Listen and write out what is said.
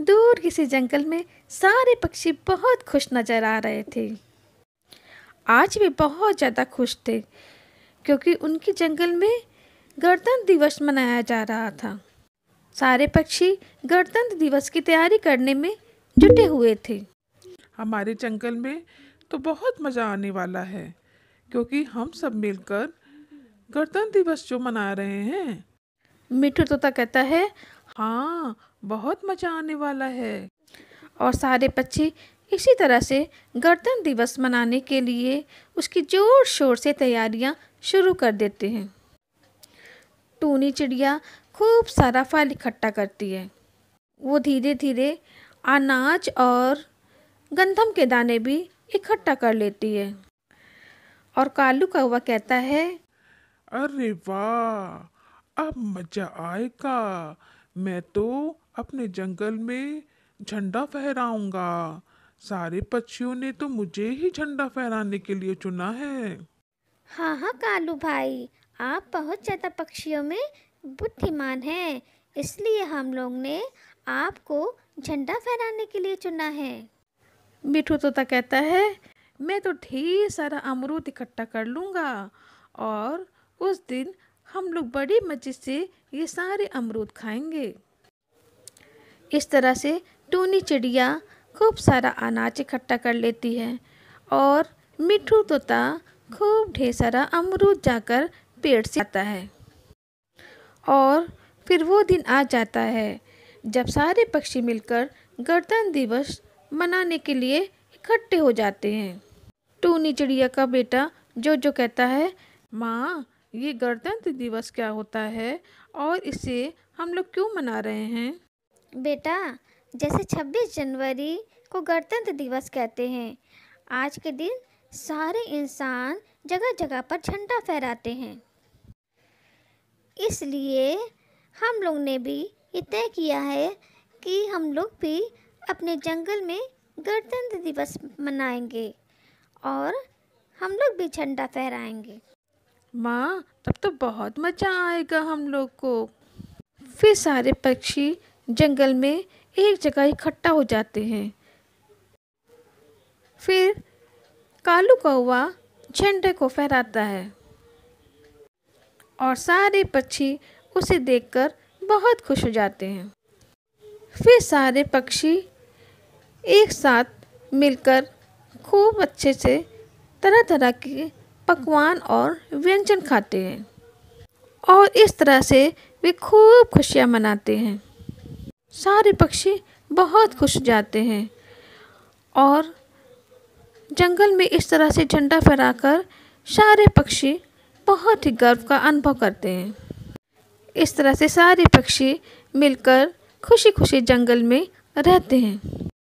दूर किसी जंगल में सारे पक्षी बहुत खुश नज़र आ रहे थे आज भी बहुत ज़्यादा खुश थे क्योंकि उनके जंगल में गणतंत्र दिवस मनाया जा रहा था सारे पक्षी गणतंत्र दिवस की तैयारी करने में जुटे हुए थे हमारे जंगल में तो बहुत मज़ा आने वाला है क्योंकि हम सब मिलकर गणतंत्र दिवस जो मना रहे हैं मिठू तोता कहता है हाँ बहुत मजा आने वाला है और सारे बच्चे इसी तरह से गणतंत्र दिवस मनाने के लिए उसकी जोर शोर से तैयारियां शुरू कर देते हैं टूनी चिड़िया खूब सारा फल इकट्ठा करती है वो धीरे धीरे अनाज और गंधम के दाने भी इकट्ठा कर लेती है और कालू कौवा कहता है अरे वाह अब मजा आएगा मैं तो अपने जंगल में झंडा फहराऊंगा सारे पक्षियों ने तो मुझे ही झंडा फहराने के लिए चुना है हाँ हाँ कालू भाई आप बहुत ज़्यादा पक्षियों में बुद्धिमान हैं इसलिए हम लोग ने आपको झंडा फहराने के लिए चुना है मिठू तोता कहता है मैं तो ढेर सारा अमरूद इकट्ठा कर लूंगा और उस दिन हम लोग बड़ी मज़े से ये सारे अमरूद खाएंगे इस तरह से टूनी चिड़िया खूब सारा अनाज इकट्ठा कर लेती है और मिठू तोता खूब ढेर सारा अमरूद जाकर पेड़ से आता है और फिर वो दिन आ जाता है जब सारे पक्षी मिलकर गणतंत्र दिवस मनाने के लिए इकट्ठे हो जाते हैं टूनी चिड़िया का बेटा जो जो कहता है माँ ये गणतंत्र दिवस क्या होता है और इसे हम लोग क्यों मना रहे हैं बेटा जैसे 26 जनवरी को गणतंत्र दिवस कहते हैं आज के दिन सारे इंसान जगह जगह पर झंडा फहराते हैं इसलिए हम लोग ने भी ये तय किया है कि हम लोग भी अपने जंगल में गणतंत्र दिवस मनाएंगे और हम लोग भी झंडा फहराएंगे माँ तब तो बहुत मज़ा आएगा हम लोग को फिर सारे पक्षी जंगल में एक जगह इकट्ठा हो जाते हैं फिर कालू कौवा झंडे को फहराता है और सारे पक्षी उसे देखकर बहुत खुश हो जाते हैं फिर सारे पक्षी एक साथ मिलकर खूब अच्छे से तरह तरह के पकवान और व्यंजन खाते हैं और इस तरह से वे खूब खुशियाँ मनाते हैं सारे पक्षी बहुत खुश जाते हैं और जंगल में इस तरह से झंडा फहराकर सारे पक्षी बहुत ही गर्व का अनुभव करते हैं इस तरह से सारे पक्षी मिलकर खुशी खुशी जंगल में रहते हैं